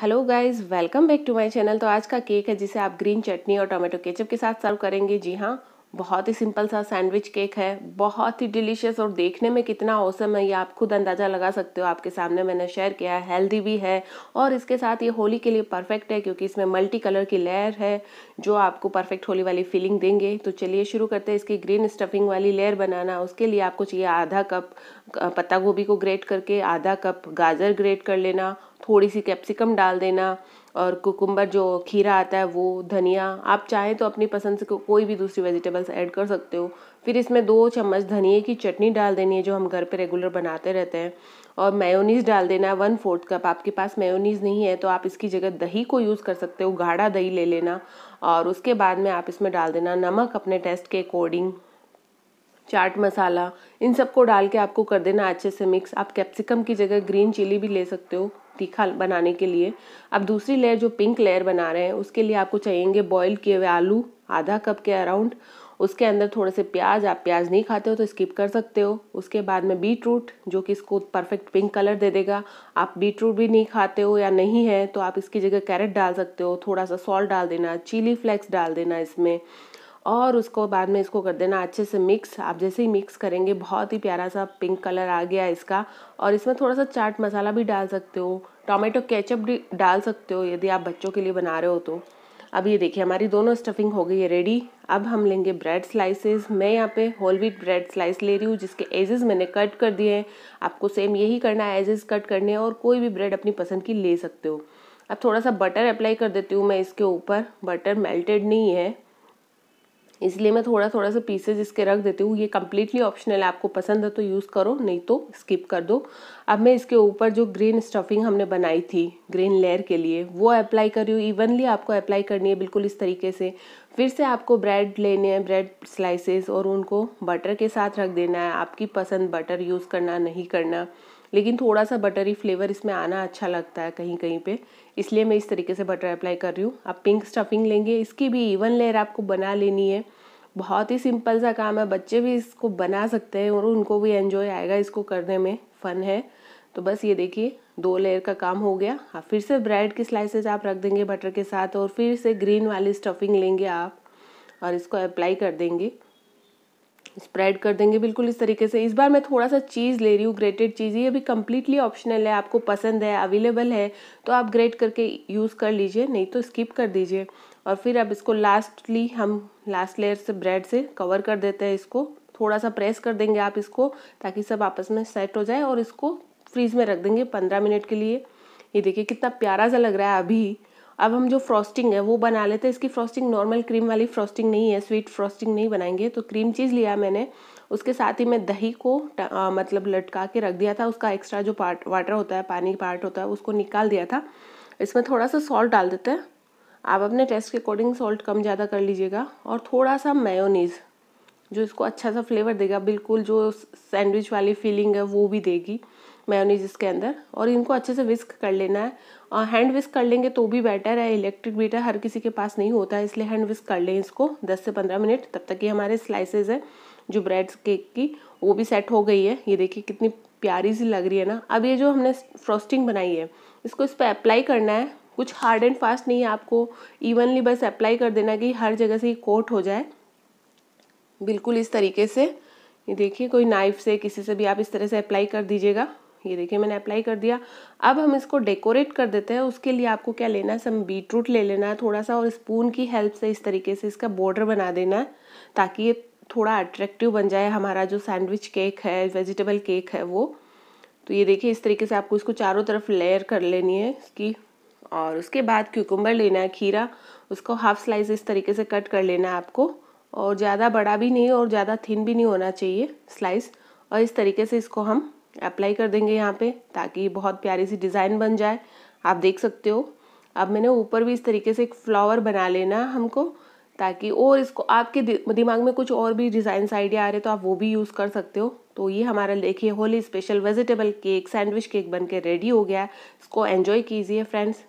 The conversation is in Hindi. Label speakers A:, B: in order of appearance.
A: hello guys welcome back to my channel तो आज का केक है जिसे आप ग्रीन चटनी और टोमेटो केचप के साथ सर्व करेंगे जी हाँ बहुत ही सिंपल सा सैंडविच केक है बहुत ही डिलीशियस और देखने में कितना औसम है ये आप खुद अंदाज़ा लगा सकते हो आपके सामने मैंने शेयर किया है हेल्दी भी है और इसके साथ ये होली के लिए परफेक्ट है क्योंकि इसमें मल्टी कलर की लेयर है जो आपको परफेक्ट होली वाली फीलिंग देंगे तो चलिए शुरू करते हैं इसकी ग्रीन स्टफिंग वाली लेयर बनाना उसके लिए आपको चाहिए आधा कप पत्ता गोभी को ग्रेट करके आधा कप गाजर ग्रेट कर लेना थोड़ी सी कैप्सिकम डाल देना और कुकुम्बर जो खीरा आता है वो धनिया आप चाहें तो अपनी पसंद से को, कोई भी दूसरी वेजिटेबल्स ऐड कर सकते हो फिर इसमें दो चम्मच धनिए की चटनी डाल देनी है जो हम घर पे रेगुलर बनाते रहते हैं और मेयोनीज़ डाल देना है वन फोर्थ कप आपके पास मेयोनीज़ नहीं है तो आप इसकी जगह दही को यूज़ कर सकते हो गाढ़ा दही ले लेना और उसके बाद में आप इसमें डाल देना नमक अपने टेस्ट के अकॉर्डिंग चाट मसाला इन सबको डाल के आपको कर देना अच्छे से मिक्स आप कैप्सिकम की जगह ग्रीन चिली भी ले सकते हो तीखा बनाने के लिए अब दूसरी लेयर जो पिंक लेयर बना रहे हैं उसके लिए आपको चाहिएंगे बॉईल किए हुए आलू आधा कप के अराउंड उसके अंदर थोड़े से प्याज आप प्याज नहीं खाते हो तो स्किप कर सकते हो उसके बाद में बीट रूट जो कि इसको परफेक्ट पिंक कलर दे देगा आप बीट रूट भी नहीं खाते हो या नहीं है तो आप इसकी जगह कैरेट डाल सकते हो थोड़ा सा सॉल्ट डाल देना चिली फ्लेक्स डाल देना इसमें और उसको बाद में इसको कर देना अच्छे से मिक्स आप जैसे ही मिक्स करेंगे बहुत ही प्यारा सा पिंक कलर आ गया इसका और इसमें थोड़ा सा चाट मसाला भी डाल सकते हो टोमेटो केचप भी डाल सकते हो यदि आप बच्चों के लिए बना रहे हो तो अब ये देखिए हमारी दोनों स्टफिंग हो गई है रेडी अब हम लेंगे ब्रेड स्लाइसेस मैं यहाँ पे होल व्हीट ब्रेड स्लाइस ले रही हूँ जिसके एजेस मैंने कट कर दिए हैं आपको सेम यही करना है एजेस कट करने हैं और कोई भी ब्रेड अपनी पसंद की ले सकते हो अब थोड़ा सा बटर अप्लाई कर देती हूँ मैं इसके ऊपर बटर मेल्टेड नहीं है इसलिए मैं थोड़ा थोड़ा सा पीसेज इसके रख देती हूँ ये कम्प्लीटली ऑप्शनल है आपको पसंद है तो यूज़ करो नहीं तो स्किप कर दो अब मैं इसके ऊपर जो ग्रीन स्टफिंग हमने बनाई थी ग्रीन लेयर के लिए वो अप्लाई कर रही हूँ इवनली आपको अप्लाई करनी है बिल्कुल इस तरीके से फिर से आपको ब्रेड लेने हैं ब्रेड स्लाइसेस और उनको बटर के साथ रख देना है आपकी पसंद बटर यूज़ करना नहीं करना लेकिन थोड़ा सा बटरी फ्लेवर इसमें आना अच्छा लगता है कहीं कहीं पे इसलिए मैं इस तरीके से बटर अप्लाई कर रही हूँ आप पिंक स्टफिंग लेंगे इसकी भी इवन लेयर आपको बना लेनी है बहुत ही सिंपल सा काम है बच्चे भी इसको बना सकते हैं और उनको भी एन्जॉय आएगा इसको करने में फ़न है तो बस ये देखिए दो लेयर का काम हो गया आप फिर से ब्रेड की स्लाइसेज आप रख देंगे बटर के साथ और फिर से ग्रीन वाली स्टफिंग लेंगे आप और इसको अप्लाई कर देंगे स्प्रेड कर देंगे बिल्कुल इस तरीके से इस बार मैं थोड़ा सा चीज़ ले रही हूँ ग्रेटेड चीज़ ये अभी कम्प्लीटली ऑप्शनल है आपको पसंद है अवेलेबल है तो आप ग्रेट करके यूज़ कर लीजिए नहीं तो स्किप कर दीजिए और फिर अब इसको लास्टली हम लास्ट लेयर से ब्रेड से कवर कर देते हैं इसको थोड़ा सा प्रेस कर देंगे आप इसको ताकि सब आपस में सेट हो जाए और इसको फ्रीज में रख देंगे पंद्रह मिनट के लिए ये देखिए कितना प्यारा सा लग रहा है अभी अब हम जो फ्रॉस्टिंग है वो बना लेते हैं इसकी फ्रॉस्टिंग नॉर्मल क्रीम वाली फ्रॉस्टिंग नहीं है स्वीट फ्रॉस्टिंग नहीं बनाएंगे तो क्रीम चीज़ लिया मैंने उसके साथ ही मैं दही को आ, मतलब लटका के रख दिया था उसका एक्स्ट्रा जो पार्ट वाटर होता है पानी पार्ट होता है उसको निकाल दिया था इसमें थोड़ा सा सॉल्ट डाल देते हैं आप अपने टेस्ट के अकॉर्डिंग सॉल्ट कम ज़्यादा कर लीजिएगा और थोड़ा सा मेयोनीज़ जो इसको अच्छा सा फ्लेवर देगा बिल्कुल जो सैंडविच वाली फीलिंग है वो भी देगी मेयोनीज इसके अंदर और इनको अच्छे से विस्क कर लेना है और हैंड विस्क कर लेंगे तो भी बेटर है इलेक्ट्रिक बीटर हर किसी के पास नहीं होता है इसलिए हैंड विस्क कर लें इसको 10 से 15 मिनट तब तक ये हमारे स्लाइसेस है जो ब्रेड केक की वो भी सेट हो गई है ये देखिए कितनी प्यारी सी लग रही है ना अब ये जो हमने फ्रॉस्टिंग बनाई है इसको इस पर अप्लाई करना है कुछ हार्ड एंड फास्ट नहीं है आपको इवनली बस अप्लाई कर देना कि हर जगह से ये कोट हो जाए बिल्कुल इस तरीके से ये देखिए कोई नाइफ से किसी से भी आप इस तरह से अप्लाई कर दीजिएगा ये देखिए मैंने अप्लाई कर दिया अब हम इसको डेकोरेट कर देते हैं उसके लिए आपको क्या लेना है सम बीट रूट ले लेना है थोड़ा सा और स्पून की हेल्प से इस तरीके से इसका बॉर्डर बना देना है ताकि ये थोड़ा अट्रैक्टिव बन जाए हमारा जो सैंडविच केक है वेजिटेबल केक है वो तो ये देखिए इस तरीके से आपको इसको चारों तरफ लेयर कर लेनी है इसकी और उसके बाद क्यूकम्बर लेना है खीरा उसको हाफ स्लाइस इस तरीके से कट कर लेना है आपको और ज़्यादा बड़ा भी नहीं और ज़्यादा थिन भी नहीं होना चाहिए स्लाइस और इस तरीके से इसको हम अप्लाई कर देंगे यहाँ पे ताकि बहुत प्यारी सी डिज़ाइन बन जाए आप देख सकते हो अब मैंने ऊपर भी इस तरीके से एक फ्लावर बना लेना हमको ताकि और इसको आपके दिमाग में कुछ और भी डिज़ाइंस आइडिया आ रहे तो आप वो भी यूज़ कर सकते हो तो ये हमारा देखिए Holi special vegetable cake sandwich cake बन के रेडी हो गया इसको एन्जॉय कीजिए फ्रेंड्स